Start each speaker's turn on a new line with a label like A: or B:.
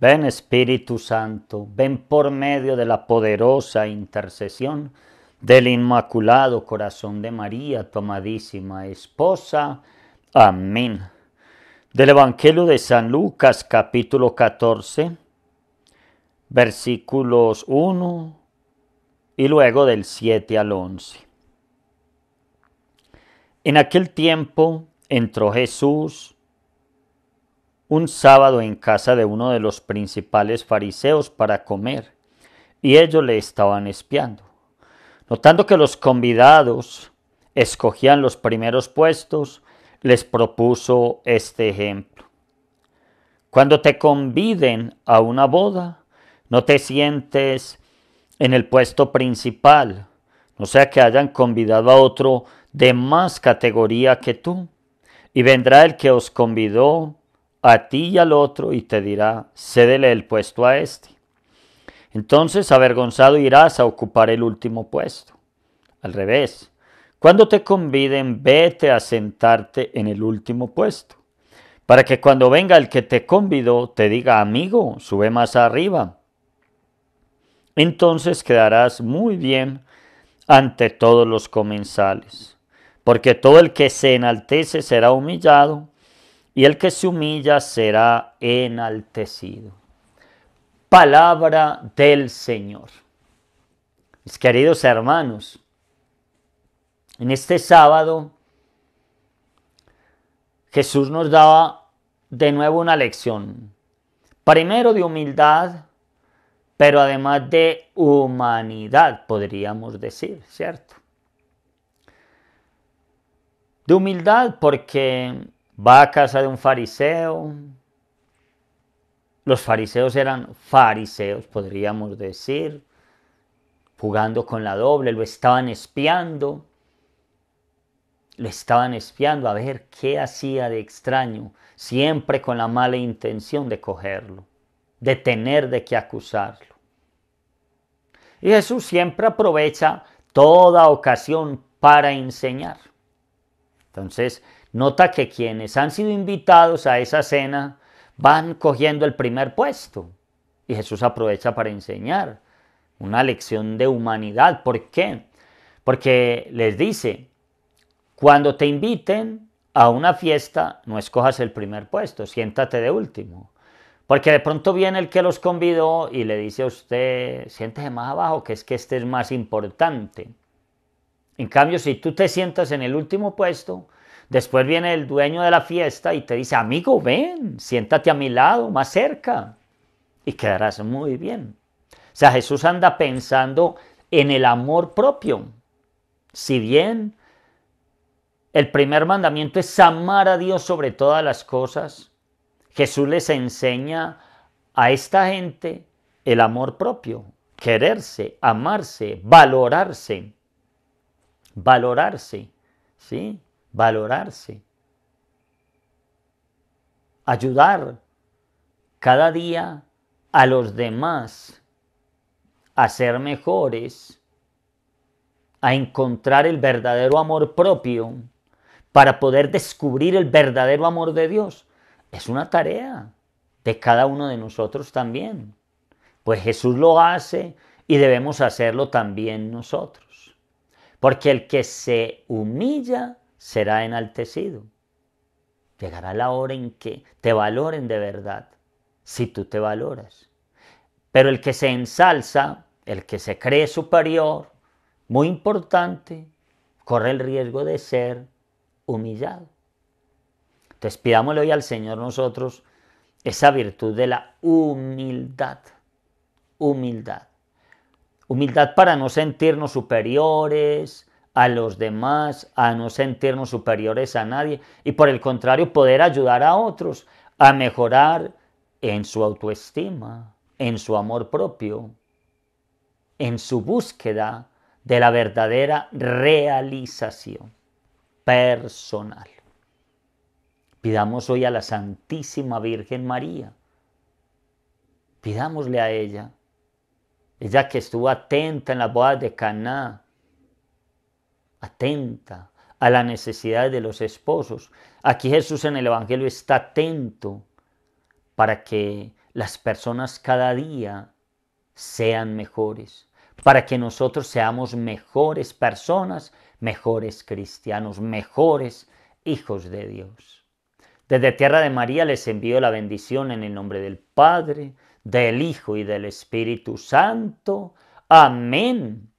A: Ven Espíritu Santo, ven por medio de la poderosa intercesión del Inmaculado Corazón de María, Tomadísima esposa. Amén. Del Evangelio de San Lucas capítulo 14, versículos 1 y luego del 7 al 11. En aquel tiempo entró Jesús un sábado en casa de uno de los principales fariseos para comer, y ellos le estaban espiando. Notando que los convidados escogían los primeros puestos, les propuso este ejemplo. Cuando te conviden a una boda, no te sientes en el puesto principal, no sea que hayan convidado a otro de más categoría que tú, y vendrá el que os convidó a ti y al otro y te dirá, cédele el puesto a este. Entonces, avergonzado, irás a ocupar el último puesto. Al revés, cuando te conviden, vete a sentarte en el último puesto, para que cuando venga el que te convidó, te diga, amigo, sube más arriba. Entonces quedarás muy bien ante todos los comensales, porque todo el que se enaltece será humillado, y el que se humilla será enaltecido. Palabra del Señor. Mis queridos hermanos, en este sábado Jesús nos daba de nuevo una lección, primero de humildad, pero además de humanidad, podríamos decir, ¿cierto? De humildad porque va a casa de un fariseo. Los fariseos eran fariseos, podríamos decir, jugando con la doble, lo estaban espiando, lo estaban espiando a ver qué hacía de extraño, siempre con la mala intención de cogerlo, de tener de qué acusarlo. Y Jesús siempre aprovecha toda ocasión para enseñar. Entonces, Nota que quienes han sido invitados a esa cena van cogiendo el primer puesto. Y Jesús aprovecha para enseñar una lección de humanidad. ¿Por qué? Porque les dice, cuando te inviten a una fiesta, no escojas el primer puesto, siéntate de último. Porque de pronto viene el que los convidó y le dice a usted, siéntese más abajo, que es que este es más importante. En cambio, si tú te sientas en el último puesto, Después viene el dueño de la fiesta y te dice, amigo, ven, siéntate a mi lado, más cerca, y quedarás muy bien. O sea, Jesús anda pensando en el amor propio. Si bien el primer mandamiento es amar a Dios sobre todas las cosas, Jesús les enseña a esta gente el amor propio, quererse, amarse, valorarse, valorarse, ¿sí? valorarse, ayudar cada día a los demás a ser mejores, a encontrar el verdadero amor propio, para poder descubrir el verdadero amor de Dios. Es una tarea de cada uno de nosotros también. Pues Jesús lo hace y debemos hacerlo también nosotros. Porque el que se humilla será enaltecido. Llegará la hora en que te valoren de verdad, si tú te valoras. Pero el que se ensalza, el que se cree superior, muy importante, corre el riesgo de ser humillado. Entonces pidámosle hoy al Señor nosotros esa virtud de la humildad. Humildad. Humildad para no sentirnos superiores, a los demás, a no sentirnos superiores a nadie y por el contrario poder ayudar a otros a mejorar en su autoestima, en su amor propio, en su búsqueda de la verdadera realización personal. Pidamos hoy a la Santísima Virgen María, pidámosle a ella, ella que estuvo atenta en la bodas de Caná, atenta a la necesidad de los esposos. Aquí Jesús en el Evangelio está atento para que las personas cada día sean mejores, para que nosotros seamos mejores personas, mejores cristianos, mejores hijos de Dios. Desde Tierra de María les envío la bendición en el nombre del Padre, del Hijo y del Espíritu Santo. Amén.